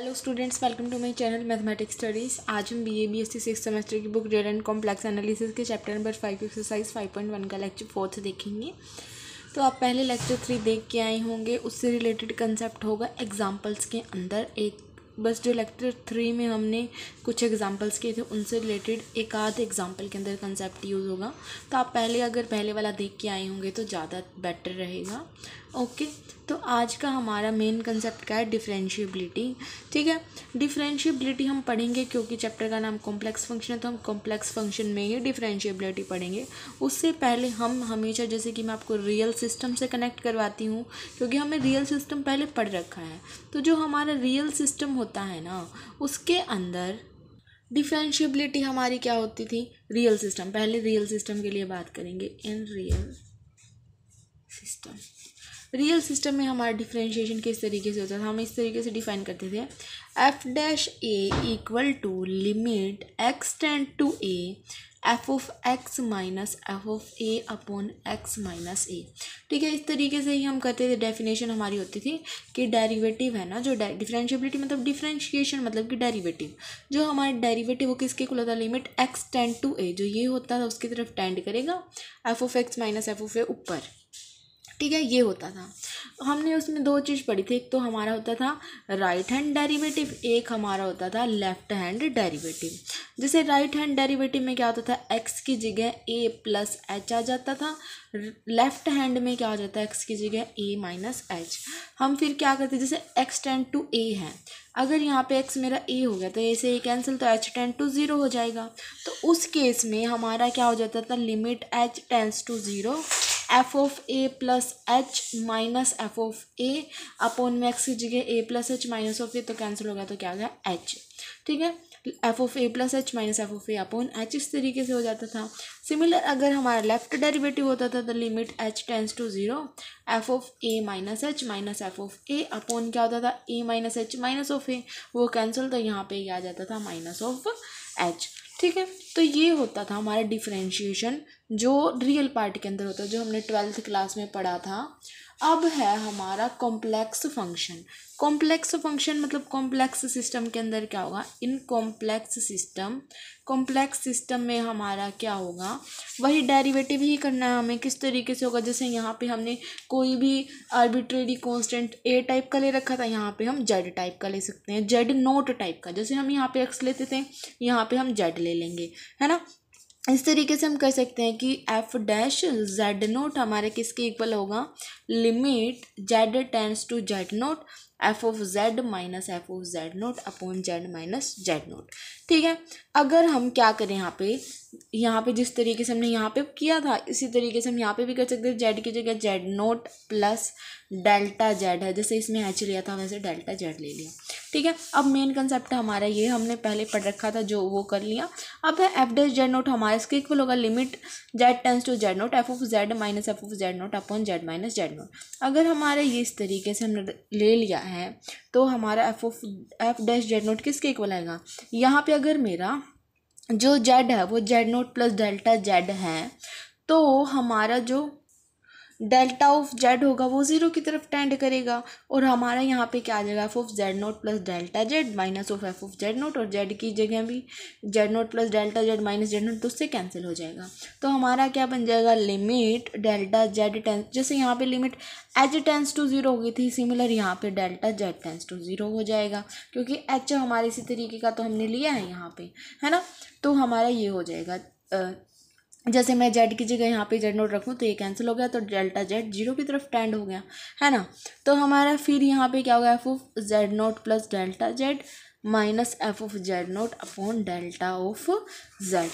hello students welcome to my channel mathematics studies आज हम BA BSc six semester की book red and complex analysis के chapter number five exercise five point one का lecture fourth देखेंगे तो आप पहले लेक्चर थ्री देख के आए होंगे उससे रिलेटेड कंसेप्ट होगा एग्जाम्पल्स के अंदर एक बस जो लेक्चर थ्री में हमने कुछ एग्जाम्पल्स किए थे उनसे रिलेटेड एक आध एग्जाम्पल के अंदर कंसेप्ट यूज़ होगा तो आप पहले अगर पहले वाला देख के आए होंगे तो ज़्यादा बेटर रहेगा ओके तो आज का हमारा मेन कंसेप्ट क्या है डिफ्रेंशियबिलिटी ठीक है डिफ्रेंशियबिलिटी हम पढ़ेंगे क्योंकि चैप्टर का नाम कॉम्प्लेक्स फंक्शन है तो हम कॉम्प्लेक्स फंक्शन में ही डिफ्रेंशियबिलिटी पढ़ेंगे उससे पहले हम हमेशा जैसे कि मैं आपको रियल सिस्टम से कनेक्ट करवाती हूँ क्योंकि हमें रियल सिस्टम पहले पढ़ रखा है तो जो हमारा रियल सिस्टम होता है ना उसके अंदर डिफ्रेंशियबिलिटी हमारी क्या होती थी रियल सिस्टम पहले रियल सिस्टम के लिए बात करेंगे in real system real system में हमारा डिफ्रेंशिएशन किस तरीके से होता था हम इस तरीके से डिफाइन करते थे F dash A equal to limit X tend to A F of X minus F of A upon X minus A ठीक है इस तरीके से ही हम करते थे डेफिनेशन हमारी होती थी कि डेरिवेटिव है ना जो डिफरेंशियबिलिटी मतलब डिफ्रेंशिएशन मतलब कि डेरिवेटिव जो हमारा डेरिवेटिव वो किसके को होता limit X tend to A जो ये होता था उसकी तरफ टेंड करेगा F of X minus F of A ऊपर ठीक है ये होता था हमने उसमें दो चीज़ पढ़ी थी एक तो हमारा होता था राइट हैंड डेरिवेटिव एक हमारा होता था लेफ्ट हैंड डेरिवेटिव जैसे राइट हैंड डेरिवेटिव में क्या होता था एक्स की जगह ए प्लस एच आ जाता था लेफ्ट हैंड में क्या हो जाता है एक्स की जगह ए माइनस एच हम फिर क्या करते जैसे एक्स टेंड टू ए है अगर यहाँ पे एक्स मेरा ए हो गया तो ए से ए कैंसिल तो एच टेंड टू ज़ीरो हो जाएगा तो उस केस में हमारा क्या हो जाता था limit H tends to zero F of A plus H minus F of A upon में एक्स की जगह A plus H minus of A तो कैंसिल हो गया तो क्या आ गया एच ठीक है F of A plus H minus F of A upon H इस तरीके से हो जाता था सिमिलर अगर हमारा लेफ्ट डेरिवेटिव होता था तो limit H tends to zero F of A minus H minus F of A upon क्या होता था A minus H minus of A वो कैंसिल तो यहाँ पे ही आ जाता था माइनस ऑफ एच ठीक है तो ये होता था हमारा डिफ्रेंशिएशन जो रियल पार्ट के अंदर होता है जो हमने ट्वेल्थ क्लास में पढ़ा था अब है हमारा कॉम्प्लेक्स फंक्शन कॉम्प्लेक्स फंक्शन मतलब कॉम्प्लेक्स सिस्टम के अंदर क्या होगा in complex system complex system में हमारा क्या होगा वही डेरिवेटिव ही करना है हमें किस तरीके से होगा जैसे यहाँ पे हमने कोई भी आर्बिट्रेरी कॉन्स्टेंट ए टाइप का ले रखा था यहाँ पे हम जेड टाइप का ले सकते हैं जेड नोट टाइप का जैसे हम यहाँ पे एक्स लेते थे यहाँ पे हम जेड ले लेंगे है ना इस तरीके से हम कह सकते हैं कि एफ डैश जेड नोट हमारे किसके इक्वल होगा limit Z tends to Z naught F of Z minus F of Z naught upon Z minus Z naught ठीक है अगर हम क्या करें यहाँ पे यहाँ पे जिस तरीके से हमने यहाँ पे किया था इसी तरीके से हम यहाँ पे भी कर सकते हैं जेड की जगह Z naught plus delta Z है जैसे इसमें एच लिया था वैसे डेल्टा जेड ले लिया ठीक है अब मेन कंसेप्ट हमारा ये हमने पहले पढ़ रखा था जो वो कर लिया अब है एफ डैश जेड नोट हमारे इसके इक्वल होगा limit Z tends to Z naught F of Z minus F of Z naught upon Z minus Z naught अगर हमारे ये इस तरीके से हमने ले लिया है तो हमारा F of F dash Z naught किसके इक्वल आएगा यहाँ पे अगर मेरा जो जेड है वो Z naught plus delta Z है तो हमारा जो डेल्टा ऑफ जेड होगा वो ज़ीरो की तरफ टेंड करेगा और हमारा यहाँ पे क्या आ जाएगा F of Z naught plus delta Z minus of F of Z naught और जेड की जगह भी Z naught plus delta Z minus Z naught तो उससे कैंसिल हो जाएगा तो हमारा क्या बन जाएगा लिमिट डेल्टा जेड टेंस जैसे यहाँ पे limit H tends to zero हो गई थी सिमिलर यहाँ पे delta Z tends to zero हो जाएगा क्योंकि एच हमारे इसी तरीके का तो हमने लिया है यहाँ पे है ना तो हमारा ये हो जाएगा जैसे मैं जेड की जगह यहाँ पे जेड नोट रखूँ तो ये कैंसिल हो गया तो डेल्टा जेड जीरो की तरफ टेंड हो गया है ना तो हमारा फिर यहाँ पे क्या हो गया F of Z naught plus delta Z minus F of Z naught upon delta of Z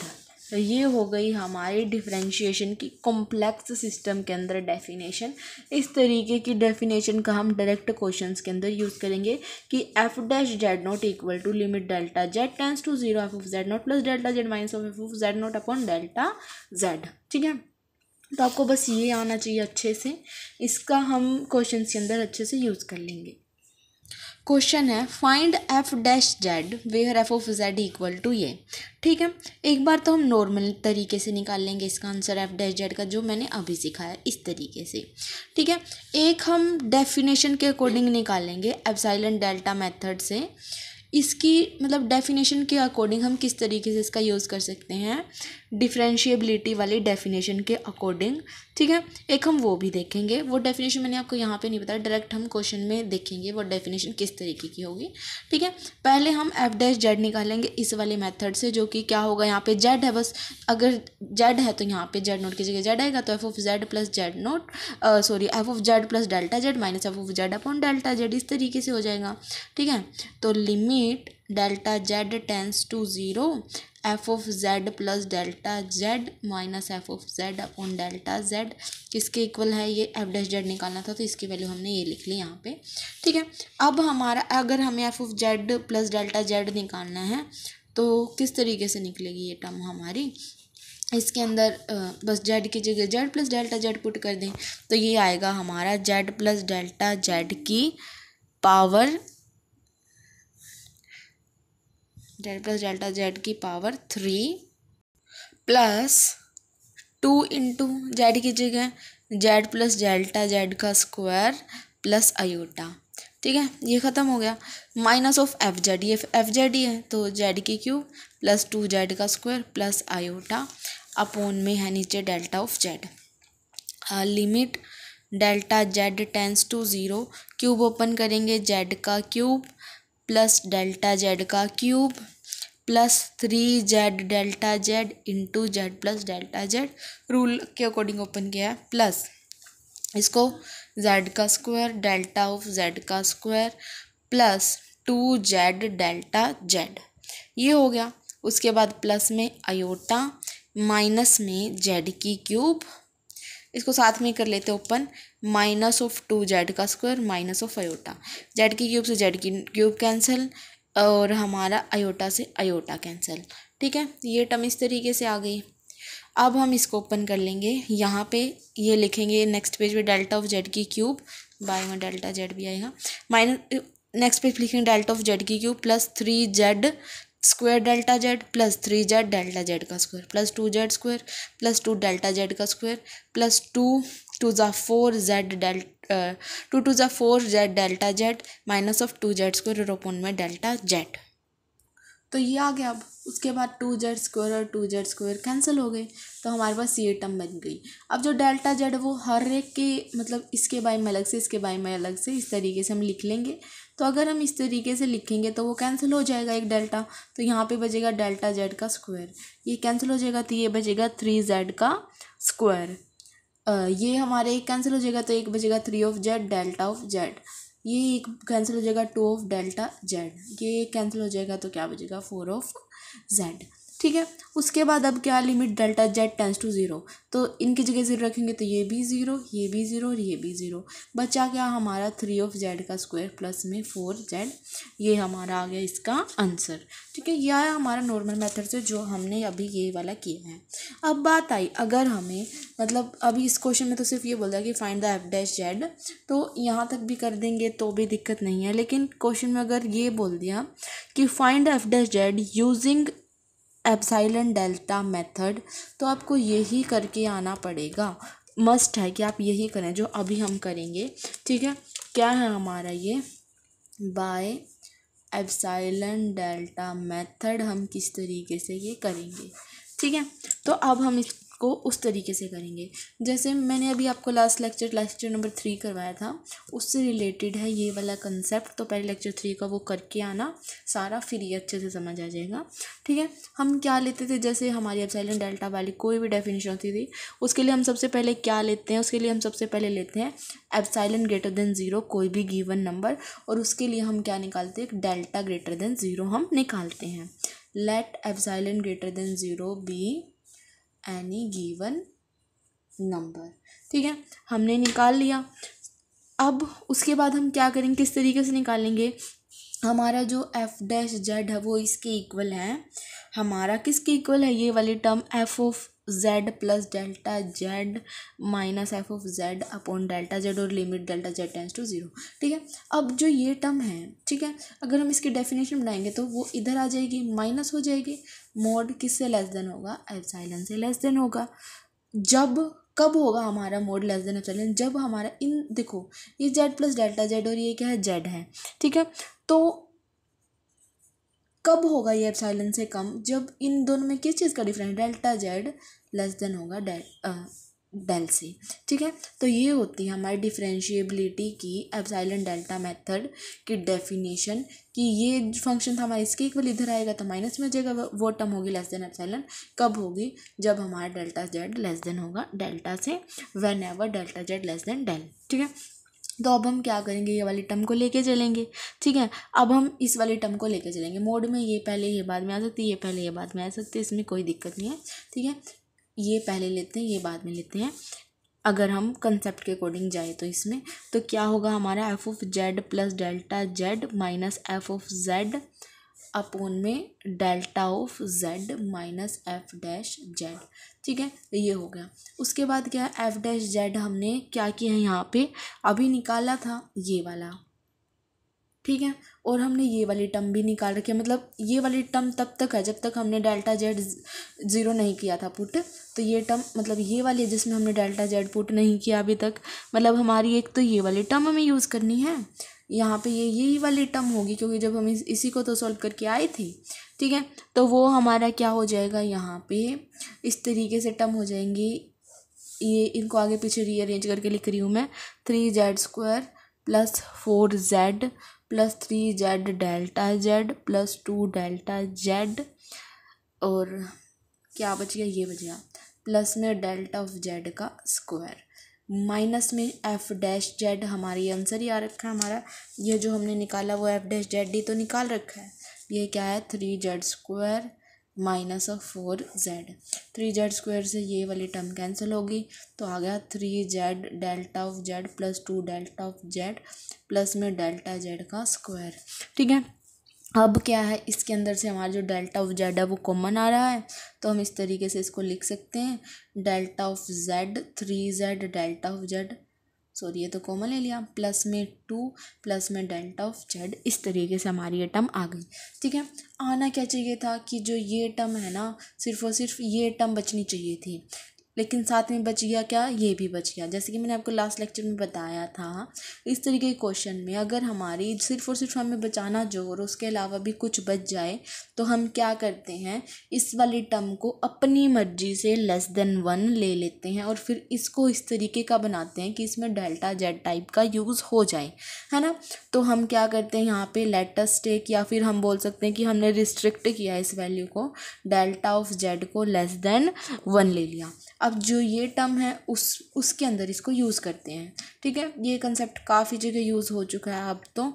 तो ये हो गई हमारी डिफ्रेंशिएशन की कॉम्प्लेक्स सिस्टम के अंदर डेफिनेशन इस तरीके की डेफिनेशन का हम डायरेक्ट क्वेश्चंस के अंदर यूज़ करेंगे कि F dash Z naught equal to limit delta Z tends to zero F of Z naught plus delta Z minus of F of Z naught upon delta Z ठीक है तो आपको बस ये आना चाहिए अच्छे से इसका हम क्वेश्चन के अंदर अच्छे से यूज़ कर लेंगे क्वेश्चन है find F dash Z where F of Z equal to ये ठीक है एक बार तो हम नॉर्मल तरीके से निकाल लेंगे इसका आंसर एफ डैश जेड का जो मैंने अभी सिखाया इस तरीके से ठीक है एक हम डेफिनेशन के अकॉर्डिंग निकालेंगे एप्साइलन डेल्टा मेथड से इसकी मतलब डेफिनेशन के अकॉर्डिंग हम किस तरीके से इसका यूज़ कर सकते हैं डिफ्रेंशिएबिलिटी वाली डेफिनेशन के अकॉर्डिंग ठीक है एक हम वो भी देखेंगे वो डेफिनेशन मैंने आपको यहाँ पे नहीं बताया डायरेक्ट हम क्वेश्चन में देखेंगे वो डेफिनेशन किस तरीके की होगी ठीक है पहले हम एफ डैश जेड निकालेंगे इस वाले मेथड से जो कि क्या होगा यहाँ पे जेड है बस अगर जेड है तो यहाँ पे जेड नोट की जगह जेड आएगा तो F of Z plus Z naught sorry F of Z plus delta Z minus F of Z upon delta Z इस तरीके से हो जाएगा ठीक है तो limit delta Z tends to zero F of Z plus delta Z minus F of Z upon delta Z किसके equal है ये एफ डैश जेड निकालना था तो इसकी वैल्यू हमने ये लिख ली यहाँ पे ठीक है अब हमारा अगर हमें F of Z plus delta Z निकालना है तो किस तरीके से निकलेगी ये टर्म हमारी इसके अंदर बस जेड की जगह Z plus delta Z put कर दें तो ये आएगा हमारा जेड प्लस डेल्टा जेड की power del plus delta Z की power three plus two into Z की जगह जेड प्लस डेल्टा जेड का स्क्वायर प्लस आयोटा ठीक है ये ख़त्म हो गया माइनस ऑफ एफ जेड ये एफ जेड ही है तो जेड की क्यूब प्लस टू जेड का स्क्वायर प्लस आयोटा अपोन में है नीचे delta of Z limit delta Z tends to zero cube open करेंगे जेड का क्यूब प्लस डेल्टा जेड का cube plus three Z delta Z into Z plus delta Z rule के according open किया है plus इसको Z का square delta of Z का square plus two Z delta Z ये हो गया उसके बाद प्लस में अयोटा माइनस में जेड की क्यूब इसको साथ में कर लेते open minus of two Z का square minus of iota Z की क्यूब से जेड की क्यूब कैंसिल और हमारा अयोटा से अयोटा कैंसिल ठीक है ये टर्म इस तरीके से आ गई अब हम इसको ओपन कर लेंगे यहाँ पे ये लिखेंगे नेक्स्ट पेज पे डेल्टा ऑफ जेड की क्यूब बाय में डेल्टा जेड भी आएगा माइनस नेक्स्ट पेज लिखेंगे डेल्टा ऑफ जेड की cube plus three Z square delta Z plus three Z delta Z का square plus two Z square plus two delta Z का square plus two two ज़ा four Z del two two ज़ा four Z delta Z minus of two Z square रोपोन में delta Z तो ये आ गया अब उसके बाद टू जेड स्क्वायर और टू जेड स्क्वायर कैंसिल हो गए तो हमारे पास ये टर्म बन गई अब जो डेल्टा जेड वो हर एक के मतलब इसके बारे में अलग से इसके बारे में अलग से इस तरीके से हम लिख लेंगे तो अगर हम इस तरीके से लिखेंगे तो वो कैंसिल हो जाएगा एक डेल्टा तो यहाँ पे बचेगा डेल्टा जेड का स्क्वायर ये कैंसिल हो जाएगा तो ये बचेगा थ्री जेड का स्क्वायर ये हमारे एक कैंसिल हो जाएगा तो एक बचेगा three of Z delta of Z ये एक कैंसिल हो जाएगा टू ऑफ डेल्टा जेड ये कैंसिल हो जाएगा तो क्या बचेगा फोर ऑफ जेड ठीक है उसके बाद अब क्या limit delta Z tends to zero तो इनकी जगह ज़ीरो रखेंगे तो ये भी ज़ीरो ये भी ज़ीरो और ये भी ज़ीरो बचा क्या हमारा थ्री ऑफ जेड का स्क्वायर प्लस में फोर जेड ये हमारा आ गया इसका आंसर ठीक है यह है हमारा नॉर्मल मेथड से जो हमने अभी ये वाला किया है अब बात आई अगर हमें मतलब अभी इस क्वेश्चन में तो सिर्फ ये बोल रहा है कि find the F dash Z तो यहाँ तक भी कर देंगे तो भी दिक्कत नहीं है लेकिन क्वेश्चन में अगर ये बोल दिया कि find F dash Z using epsilon delta method तो आपको यही करके आना पड़ेगा मस्ट है कि आप यही करें जो अभी हम करेंगे ठीक है क्या है हमारा ये बाय एप्साइलन डेल्टा मेथड हम किस तरीके से ये करेंगे ठीक है तो अब हम इस उसको उस तरीके से करेंगे जैसे मैंने अभी आपको last lecture lecture number three करवाया था उससे रिलेटेड है ये वाला कंसेप्ट तो पहले लेक्चर थ्री का वो करके आना सारा फिर ये अच्छे से समझ आ जाएगा ठीक है हम क्या लेते थे जैसे हमारी अब डेल्टा वाली कोई भी डेफिनेशन होती थी उसके लिए हम सबसे पहले क्या लेते हैं उसके लिए हम सबसे पहले लेते हैं एबसाइलेंट ग्रेटर देन ज़ीरो कोई भी गिवन नंबर और उसके लिए हम क्या निकालते हैं डेल्टा ग्रेटर देन ज़ीरो हम निकालते हैं let epsilon greater than zero be any given number ठीक है हमने निकाल लिया अब उसके बाद हम क्या करेंगे किस तरीके से निकालेंगे हमारा जो एफ डैश जेड है वो इसके इक्वल है हमारा किसके इक्वल है ये वाली term F of Z plus delta Z minus F of Z upon delta Z और limit delta Z tends to zero ठीक है अब जो ये टर्म है ठीक है अगर हम इसकी डेफिनेशन बनाएंगे तो वो इधर आ जाएगी माइनस हो जाएगी मोड किससे लेस देन होगा साइलेंस से लेस देन होगा जब कब होगा हमारा मोड लेस देन एफ जब हमारा इन देखो ये जेड प्लस डेल्टा जेड और ये क्या है जेड है ठीक है तो कब होगा ये एप्साइलन से कम जब इन दोनों में किस चीज़ का difference delta Z less than होगा डेल डेल से ठीक है तो ये होती है हमारी डिफ्रेंशिएबिलिटी की एप्साइलन डेल्टा मेथड की डेफिनेशन कि ये फंक्शन था हमारा इसके इक्वल इधर आएगा तो माइनस में जाएगा वो टर्म होगी लेस देन एप्साइलन कब होगी जब हमारा डेल्टा जेड लेस देन होगा डेल्टा से whenever delta Z less than del ठीक है तो अब हम क्या करेंगे ये वाली टर्म को लेके चलेंगे ठीक है अब हम इस वाली टर्म को लेके चलेंगे मोड में ये पहले ये बाद में आ सकती है ये पहले ये बाद में आ सकती है इसमें कोई दिक्कत नहीं है ठीक है ये पहले लेते हैं ये बाद में लेते हैं अगर हम कंसेप्ट के अकॉर्डिंग जाए तो इसमें तो क्या होगा हमारा F of Z plus delta Z minus F of Z upon में delta of Z minus F dash Z ठीक है ये हो गया उसके बाद क्या है एफ डैश जेड हमने क्या किया है यहाँ पे अभी निकाला था ये वाला ठीक है और हमने ये वाली टर्म भी निकाल रखी है मतलब ये वाली टर्म तब तक है जब तक हमने डेल्टा जेड ज़ीरो नहीं किया था पुट तो ये टर्म मतलब ये वाली जिसमें हमने डेल्टा जेड पुट नहीं किया अभी तक मतलब हमारी एक तो ये वाली टर्म हमें यूज़ करनी है यहाँ पे ये यही वाली टर्म होगी क्योंकि जब हम इस, इसी को तो सॉल्व करके आए थे ठीक है तो वो हमारा क्या हो जाएगा यहाँ पे इस तरीके से टर्म हो जाएंगी ये इनको आगे पीछे रीअरेंज करके लिख रही हूँ मैं three Z square plus four Z plus three Z delta Z plus two delta Z और क्या बच गया ये बच गया प्लस में डेल्टा ऑफ जेड का स्क्वायर माइनस में एफ डैश जेड हमारी आंसर ही आ रखा है हमारा ये जो हमने निकाला वो एफ डैश जेड ही तो निकाल रखा है ये क्या है three Z square minus of four Z three Z square से ये वाली टर्म कैंसिल होगी तो आ गया three Z delta of Z plus two delta of Z plus में डेल्टा जेड का स्क्वायर ठीक है अब क्या है इसके अंदर से हमारा जो डेल्टा ऑफ जेड है वो कॉमन आ रहा है तो हम इस तरीके से इसको लिख सकते हैं delta of Z three Z delta of Z sorry ये तो कॉमन ले लिया प्लस में टू प्लस में डेल्टा ऑफ जेड इस तरीके से हमारी ये टर्म आ गई ठीक है आना क्या चाहिए था कि जो ये टर्म है ना सिर्फ और सिर्फ ये टर्म बचनी चाहिए थी लेकिन साथ में बच गया क्या ये भी बच गया जैसे कि मैंने आपको लास्ट लेक्चर में बताया था इस तरीके के क्वेश्चन में अगर हमारी सिर्फ और सिर्फ हमें बचाना जो और उसके अलावा भी कुछ बच जाए तो हम क्या करते हैं इस वाली टर्म को अपनी मर्जी से लेस देन वन ले लेते हैं और फिर इसको इस तरीके का बनाते हैं कि इसमें डेल्टा जेड टाइप का यूज़ हो जाए है ना तो हम क्या करते हैं यहाँ पर लेटस टेक या फिर हम बोल सकते हैं कि हमने रिस्ट्रिक्ट किया इस वैल्यू को डेल्टा ऑफ जेड को लेस देन वन ले लिया अब जो ये टर्म है उस उसके अंदर इसको यूज़ करते हैं ठीक है ये कंसेप्ट काफ़ी जगह यूज़ हो चुका है अब तो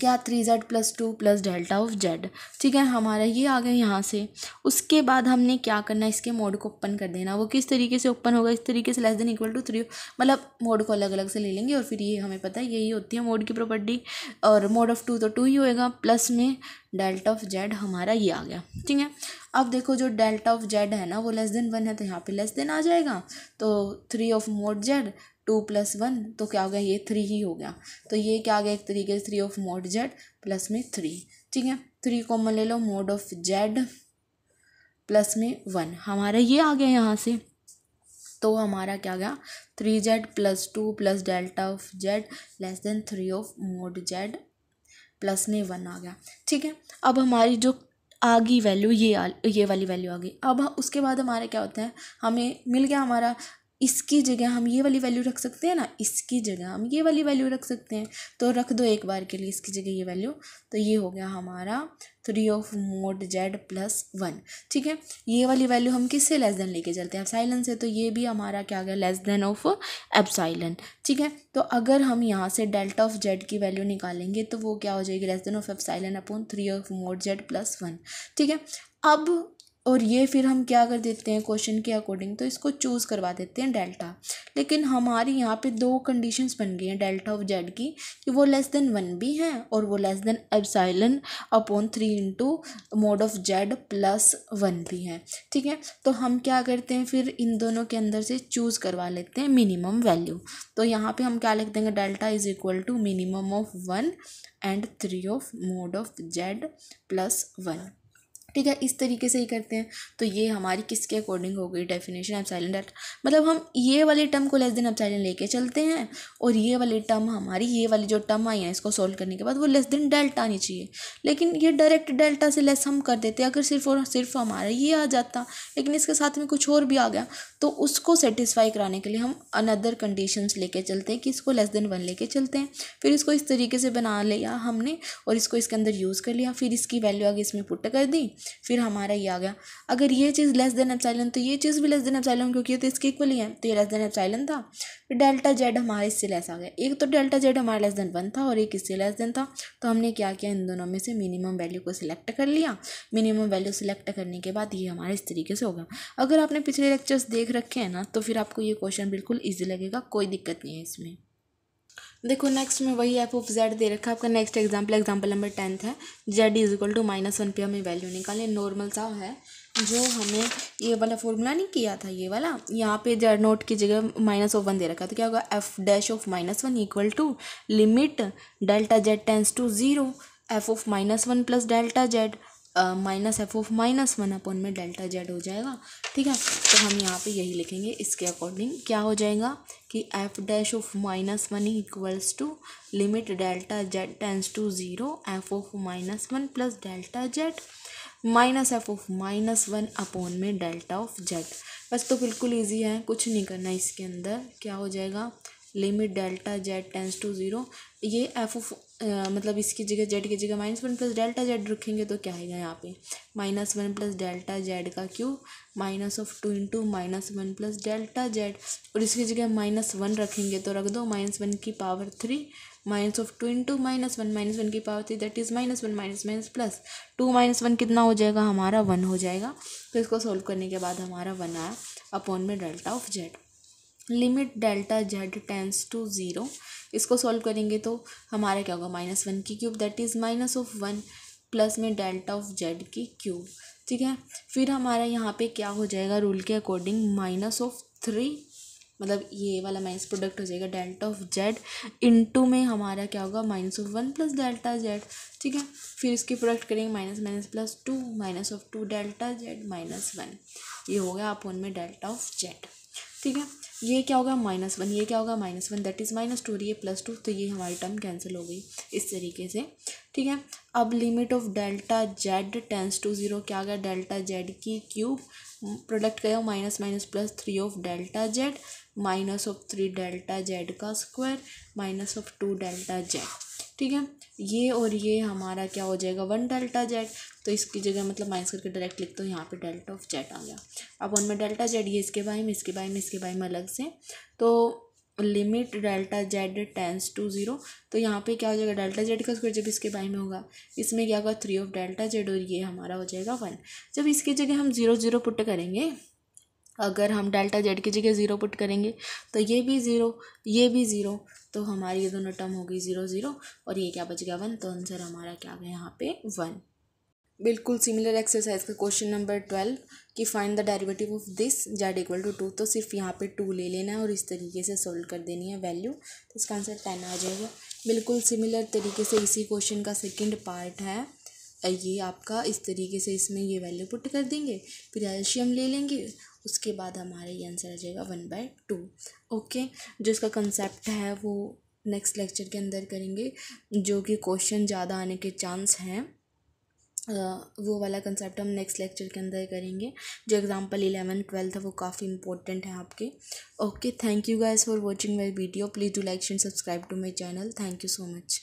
क्या three Z plus two plus delta of Z ठीक है हमारा ये आ गया यहाँ से उसके बाद हमने क्या करना इसके मोड को ओपन कर देना वो किस तरीके से ओपन होगा इस तरीके से less than equal to three मतलब मोड को अलग अलग से ले लेंगे और फिर ये हमें पता है यही होती है मोड की प्रॉपर्टी और मोड ऑफ टू तो टू ही होएगा प्लस में डेल्टा ऑफ जेड हमारा ये आ गया ठीक है अब देखो जो डेल्टा ऑफ जेड है ना वो लेस देन वन है तो यहाँ पे लेस देन आ जाएगा तो three of mod Z two plus one तो क्या हो गया ये थ्री ही हो गया तो ये क्या आ गया एक तरीके से three of mod Z plus में थ्री ठीक है थ्री कॉमन ले लो मोड ऑफ जेड प्लस में वन हमारा ये आ गया यहाँ से तो हमारा क्या गया three Z plus two plus delta of Z less than three of mod Z plus में वन आ गया ठीक है अब हमारी जो आ गई वैल्यू ये आ, ये वाली वैल्यू आ गई अब उसके बाद हमारे क्या होता है हमें मिल गया हमारा इसकी जगह हम ये वाली वैल्यू रख सकते हैं ना इसकी जगह हम ये वाली वैल्यू रख सकते हैं तो रख दो एक बार के लिए इसकी जगह ये वैल्यू तो ये हो गया हमारा three of mod Z plus one ठीक है ये वाली वैल्यू हम किससे लेस देन लेके चलते हैं एप्साइलन से तो ये भी हमारा क्या गया लेस देन ऑफ एब्साइलन ठीक है तो अगर हम यहाँ से डेल्टा ऑफ जेड की वैल्यू निकालेंगे तो वो क्या हो जाएगी less than of epsilon upon three of mod Z plus one ठीक है अब और ये फिर हम क्या कर देते हैं क्वेश्चन के अकॉर्डिंग तो इसको चूज़ करवा देते हैं डेल्टा लेकिन हमारी यहाँ पे दो कंडीशंस बन गई हैं डेल्टा ऑफ जेड की कि वो लेस देन वन भी हैं और वो less than epsilon upon three into mod of Z plus one भी हैं ठीक है तो हम क्या करते हैं फिर इन दोनों के अंदर से चूज़ करवा लेते हैं मिनिमम वैल्यू तो यहाँ पर हम क्या लिख देंगे delta is equal to minimum of one and three of mod of Z plus one ठीक है इस तरीके से ही करते हैं तो ये हमारी किसके अकॉर्डिंग हो गई डेफिनेशन साइलेंट एट मतलब हम ये वाले टर्म को लेस देन साइलेंट लेके चलते हैं और ये वाली टर्म हमारी ये वाली जो टर्म आई है इसको सोल्व करने के बाद वो लेस देन डेल्टा आनी चाहिए लेकिन ये डायरेक्ट डेल्टा से लेस हम कर देते अगर सिर्फ और सिर्फ हमारा ये आ जाता लेकिन इसके साथ में कुछ और भी आ गया तो उसको सेटिस्फाई कराने के लिए हम अनदर कंडीशंस लेके चलते हैं कि इसको लेस देन वन लेके चलते हैं फिर इसको इस तरीके से बना लिया हमने और इसको इसके अंदर यूज़ कर लिया फिर इसकी वैल्यू आगे इसमें पुट कर दी फिर हमारा ये आ गया अगर ये चीज़ लेस देन एप्साइलन तो ये चीज़ भी लेस देन एप्साइलन क्योंकि ये तो इसके इक्वल ही है तो ये लेस देन एप्साइलन था फिर डेल्टा जेड हमारे इससे लेस आ गया एक तो डेल्टा जेड हमारा लेस देन वन था और एक इससे लेस देन था तो हमने क्या किया इन दोनों में से मिनिमम वैल्यू को सिलेक्ट कर लिया मिनिमम वैल्यू सिलेक्ट करने के बाद ये हमारे इस तरीके से होगा अगर आपने पिछले लेक्चर्स देख रखे हैं ना तो फिर आपको ये क्वेश्चन बिल्कुल ईजी लगेगा कोई दिक्कत नहीं है इसमें देखो नेक्स्ट में वही एफ ऑफ जेड दे रखा है आपका next example example number tenth है Z is equal to minus one पे हमें वैल्यू निकालें नॉर्मल सा है जो हमें ये वाला फॉर्मूला नहीं किया था ये वाला यहाँ पे जेड नोट की जगह माइनस ऑफ वन दे रखा तो क्या होगा F dash of minus one equal to limit delta Z tends to zero F of minus one plus delta Z minus F of minus one upon में delta Z हो जाएगा ठीक है तो हम यहाँ पे यही लिखेंगे इसके अकॉर्डिंग क्या हो जाएगा कि F dash of minus one equals to limit delta Z tends to zero F of minus one plus delta Z minus F of minus one upon में डेल्टा ऑफ जेड बस तो बिल्कुल ईजी है कुछ नहीं करना इसके अंदर क्या हो जाएगा limit delta Z tends to zero ये एफ ऑफ मतलब इसकी जगह जेड की जगह minus one plus delta Z रखेंगे तो क्या आएगा यहाँ पे minus one plus delta Z का cube minus of two into minus one plus delta Z और इसकी जगह माइनस वन रखेंगे तो रख दो माइनस वन की power three minus of two into minus one minus one की power three that is minus one minus minus plus two minus one कितना हो जाएगा हमारा वन हो जाएगा तो इसको सोल्व करने के बाद हमारा वन आया अपॉन में delta of Z limit delta Z tends to zero इसको सॉल्व करेंगे तो हमारा क्या होगा माइनस वन की cube that is minus of one plus में डेल्टा ऑफ जेड की क्यूब ठीक है फिर हमारा यहाँ पे क्या हो जाएगा रूल के अकॉर्डिंग माइनस ऑफ थ्री मतलब ये वाला माइनस प्रोडक्ट हो जाएगा डेल्टा ऑफ जेड इंटू में हमारा क्या होगा minus of one plus delta Z ठीक है फिर इसके प्रोडक्ट करेंगे minus minus plus two minus of two delta Z minus one ये हो गया आप उनमें डेल्टा ऑफ जेड ठीक है ये क्या होगा माइनस वन ये क्या होगा minus one that is minus two रही ये प्लस टू तो ये हमारी टर्म कैंसिल हो गई इस तरीके से ठीक है अब limit of delta Z tends to zero क्या गया डेल्टा जेड की क्यूब प्रोडक्ट क्या हो minus minus plus three of delta Z minus of three delta Z का square minus of two delta Z ठीक है ये और ये हमारा क्या हो जाएगा वन डेल्टा जेड तो इसकी जगह मतलब माइनस करके डायरेक्ट लिख तो यहाँ पे डेल्टा ऑफ जेड आ गया अब उनमें डेल्टा जेड ये इसके बाई में इसके बाई में इसके बाई में अलग से तो limit delta Z tends to zero तो यहाँ पे क्या हो जाएगा डेल्टा जेड का स्क्वायर जब इसके बाई में होगा इसमें क्या होगा थ्री ऑफ डेल्टा जेड और ये हमारा हो जाएगा वन जब इसकी जगह हम ज़ीरो ज़ीरो पुट करेंगे अगर हम डेल्टा जेड की जगह ज़ीरो पुट करेंगे तो ये भी ज़ीरो ये भी ज़ीरो तो हमारी ये दोनों टर्म होगी ज़ीरो ज़ीरो और ये क्या बच गया वन तो आंसर हमारा क्या गया यहाँ पे वन बिल्कुल सिमिलर एक्सरसाइज का क्वेश्चन नंबर ट्वेल्व कि find the derivative of this Z equal to two तो सिर्फ यहाँ पे टू ले लेना है और इस तरीके से सोल्व कर देनी है वैल्यू तो इसका आंसर टेन आ जाएगा बिल्कुल सिमिलर तरीके से इसी क्वेश्चन का सेकेंड पार्ट है ये आपका इस तरीके से इसमें ये वैल्यू पुट कर देंगे फिर एल्शियम ले लेंगे उसके बाद हमारा ये आंसर आ जाएगा वन बाय टू ओके जो इसका कंसेप्ट है वो नेक्स्ट लेक्चर के अंदर करेंगे जो कि क्वेश्चन ज़्यादा आने के चांस हैं वो वाला कंसेप्ट हम नेक्स्ट लेक्चर के अंदर करेंगे जो एग्ज़ाम्पल इलेवन ट्वेल्थ है वो काफ़ी इंपॉर्टेंट है आपके okay thank you guys for watching my video please do like and subscribe to my channel thank you so much